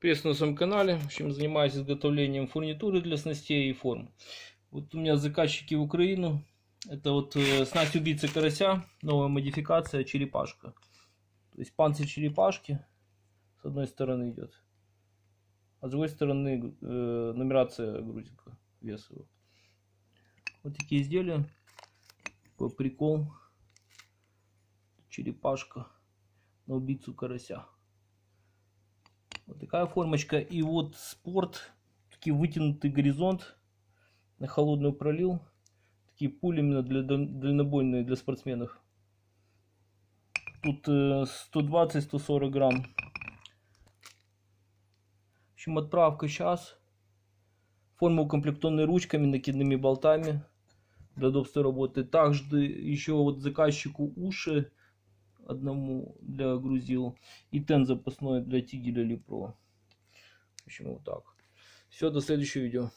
Привет на своем канале. В общем, занимаюсь изготовлением фурнитуры для снастей и форм. Вот у меня заказчики в Украину. Это вот э, снасть убийцы карася, новая модификация черепашка. То есть панцирь черепашки с одной стороны идет, а с другой стороны э, нумерация грузика весового. Вот такие изделия. Такой прикол. Черепашка на убийцу карася. Вот такая формочка. И вот спорт, такие вытянутый горизонт, на холодную пролил. Такие пули именно для дальнобойные для спортсменов. Тут 120-140 э, грамм. В общем, отправка сейчас. Форма укомплектованная ручками, накидными болтами для удобства работы. Также еще вот заказчику уши одному для грузил и тен запасной для тигеля или про. В общем, вот так. Все, до следующего видео.